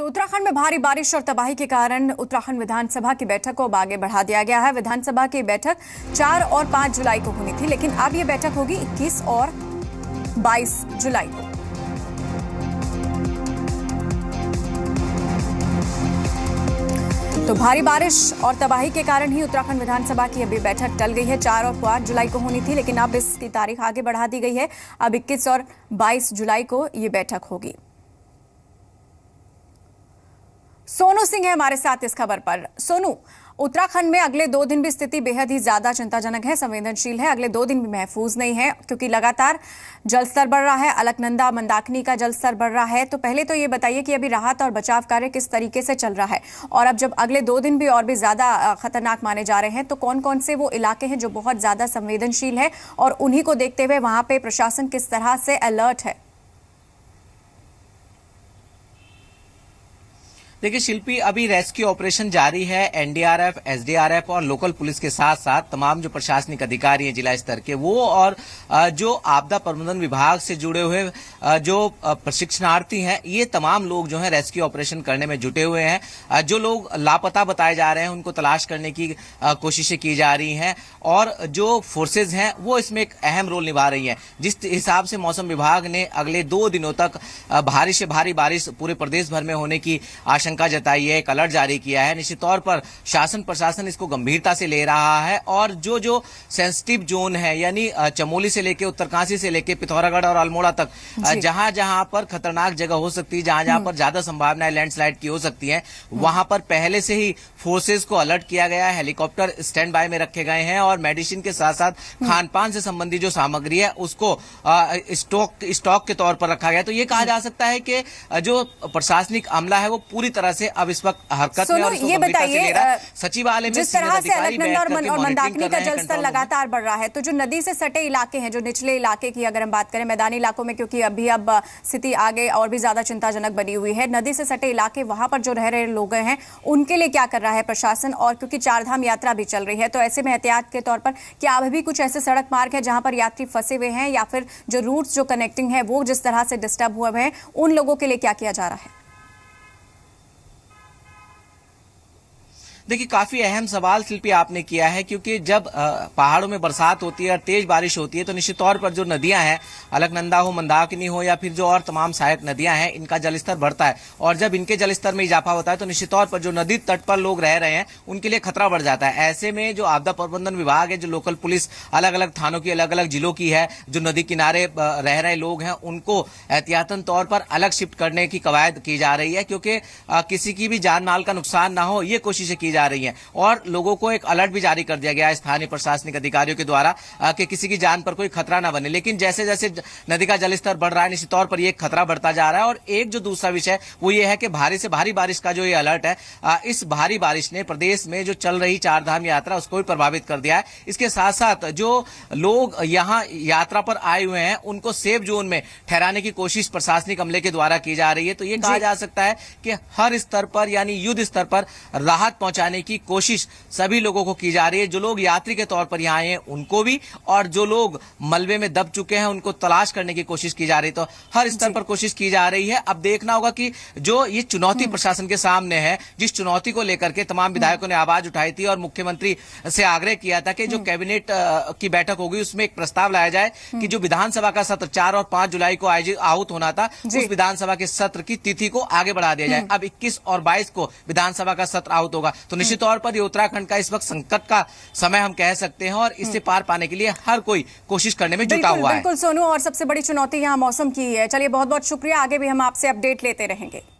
तो उत्तराखंड में भारी बारिश और तबाही के कारण उत्तराखंड विधानसभा की बैठक को अब आगे बढ़ा दिया गया है विधानसभा की बैठक 4 और 5 जुलाई को होनी थी लेकिन अब यह बैठक होगी 21 और 22 जुलाई को तो भारी बारिश और तबाही के कारण ही उत्तराखंड विधानसभा की अभी बैठक टल गई है चार और पांच जुलाई को होनी थी लेकिन अब इसकी तारीख आगे बढ़ा दी गई है अब इक्कीस और बाईस जुलाई को ये बैठक होगी सोनू सिंह है हमारे साथ इस खबर पर सोनू उत्तराखंड में अगले दो दिन भी स्थिति बेहद ही ज्यादा चिंताजनक है संवेदनशील है अगले दो दिन भी महफूज नहीं है क्योंकि लगातार जलस्तर बढ़ रहा है अलकनंदा मंदाकिनी का जलस्तर बढ़ रहा है तो पहले तो ये बताइए कि अभी राहत और बचाव कार्य किस तरीके से चल रहा है और अब जब अगले दो दिन भी और भी ज्यादा खतरनाक माने जा रहे हैं तो कौन कौन से वो इलाके हैं जो बहुत ज्यादा संवेदनशील है और उन्हीं को देखते हुए वहां पर प्रशासन किस तरह से अलर्ट है देखिए शिल्पी अभी रेस्क्यू ऑपरेशन जारी है एनडीआरएफ एसडीआरएफ और लोकल पुलिस के साथ साथ तमाम जो प्रशासनिक अधिकारी हैं जिला स्तर के वो और जो आपदा प्रबंधन विभाग से जुड़े हुए जो प्रशिक्षणार्थी हैं ये तमाम लोग जो है रेस्क्यू ऑपरेशन करने में जुटे हुए हैं जो लोग लापता बताए जा रहे हैं उनको तलाश करने की कोशिशें की जा रही हैं और जो फोर्सेज हैं वो इसमें एक अहम रोल निभा रही हैं जिस हिसाब से मौसम विभाग ने अगले दो दिनों तक भारी से भारी बारिश पूरे प्रदेश भर में होने की आशंका आशंका जताई है एक अलर्ट जारी किया है निश्चित तौर पर शासन प्रशासन इसको गंभीरता से ले रहा है और जो जो सेंसिटिव जोन है यानी चमोली से लेकर उत्तरकाशी से लेकर पिथौरागढ़ और अल्मोड़ा तक जहां जहां पर खतरनाक जगह हो सकती है जहां जहां हम्म। पर ज्यादा संभावनाएं लैंडस्लाइड की हो सकती है वहां पर पहले से ही फोर्सेज को अलर्ट किया गया हेलीकॉप्टर स्टैंड बाय में रखे गए हैं और मेडिसिन के साथ साथ हम्म। खान पान से संबंधित जो सामग्री है उसको स्टॉक स्टॉक के तौर पर रखा गया तो ये कहा हम्म। जा सकता है कि जो प्रशासनिक अमला है वो पूरी तरह तरह से अब इस वक्त हरकत में और ये बताइए सचिवालय में जिस तरह से अलकनंदा और मंदाकिनी का जलस्तर लगातार बढ़ रहा है तो जो नदी से सटे इलाके हैं जो निचले इलाके की अगर हम बात करें मैदानी इलाकों में क्योंकि अभी अब स्थिति आगे और भी ज्यादा चिंताजनक बनी हुई है नदी से सटे इलाके वहां पर जो रह रहे लोग हैं उनके लिए क्या कर रहा है प्रशासन और क्योंकि चारधाम यात्रा भी चल रही है तो ऐसे में एहतियात के तौर पर क्या अभी भी कुछ ऐसे सड़क मार्ग है जहां पर यात्री फंसे हुए हैं या फिर जो रूट्स जो कनेक्टिंग है वो जिस तरह से डिस्टर्ब हुए हैं उन लोगों के लिए क्या किया जा रहा है देखिए काफी अहम सवाल शिल्पी आपने किया है क्योंकि जब पहाड़ों में बरसात होती है और तेज बारिश होती है तो निश्चित तौर पर जो नदियां हैं अलकनंदा हो मंदाकिनी हो या फिर जो और तमाम सहायक नदियां हैं इनका जलस्तर बढ़ता है और जब इनके जलस्तर में इजाफा होता है तो निश्चित तौर पर जो नदी तट पर लोग रह रहे हैं उनके लिए खतरा बढ़ जाता है ऐसे में जो आपदा प्रबंधन विभाग है जो लोकल पुलिस अलग अलग थानों की अलग अलग जिलों की है जो नदी किनारे रह रहे लोग हैं उनको एहतियातन तौर पर अलग शिफ्ट करने की कवायद की जा रही है क्योंकि किसी की भी जान माल का नुकसान ना हो ये कोशिशें की जा जा रही है और लोगों को एक अलर्ट भी जारी कर दिया गया है स्थानीय प्रशासनिक अधिकारियों के द्वारा कि किसी की जान पर कोई खतरा न बने लेकिन जैसे जैसे नदी का जलस्तर बढ़ रहा है निश्चित तौर पर यह खतरा बढ़ता जा रहा है और एक जो दूसरा विषय वो ये है कि भारी से भारी बारिश का जो ये अलर्ट है इस भारी बारिश ने प्रदेश में जो चल रही चारधाम यात्रा उसको भी प्रभावित कर दिया है इसके साथ साथ जो लोग यहां यात्रा पर आए हुए हैं उनको सेफ जोन में ठहराने की कोशिश प्रशासनिक अमले के द्वारा की जा रही है तो ये कहा जा सकता है कि हर स्तर पर यानी युद्ध स्तर पर राहत पहुंचा पहुंचाने की कोशिश सभी लोगों को की जा रही है जो लोग यात्री के तौर पर यहाँ आए हैं उनको भी और जो लोग मलबे में दब चुके हैं उनको तलाश करने की कोशिश की जा रही है तो हर स्तर पर कोशिश की जा रही है अब देखना होगा कि जो ये चुनौती हम्म। प्रशासन के सामने है जिस चुनौती को लेकर के तमाम हम्म। विधायकों ने आवाज उठाई थी और मुख्यमंत्री से आग्रह किया था कि जो हम्म। कैबिनेट की बैठक होगी उसमें एक प्रस्ताव लाया जाए कि जो विधानसभा का सत्र चार और पांच जुलाई को आयोजित आहूत होना था उस विधानसभा के सत्र की तिथि को आगे बढ़ा दिया जाए अब इक्कीस और बाईस को विधानसभा का सत्र आहूत होगा तो निश्चित तौर पर ये उत्तराखंड का इस वक्त संकट का समय हम कह सकते हैं और इससे पार पाने के लिए हर कोई कोशिश करने में जुटा हुआ है बिल्कुल सोनू और सबसे बड़ी चुनौती यहाँ मौसम की है चलिए बहुत बहुत शुक्रिया आगे भी हम आपसे अपडेट लेते रहेंगे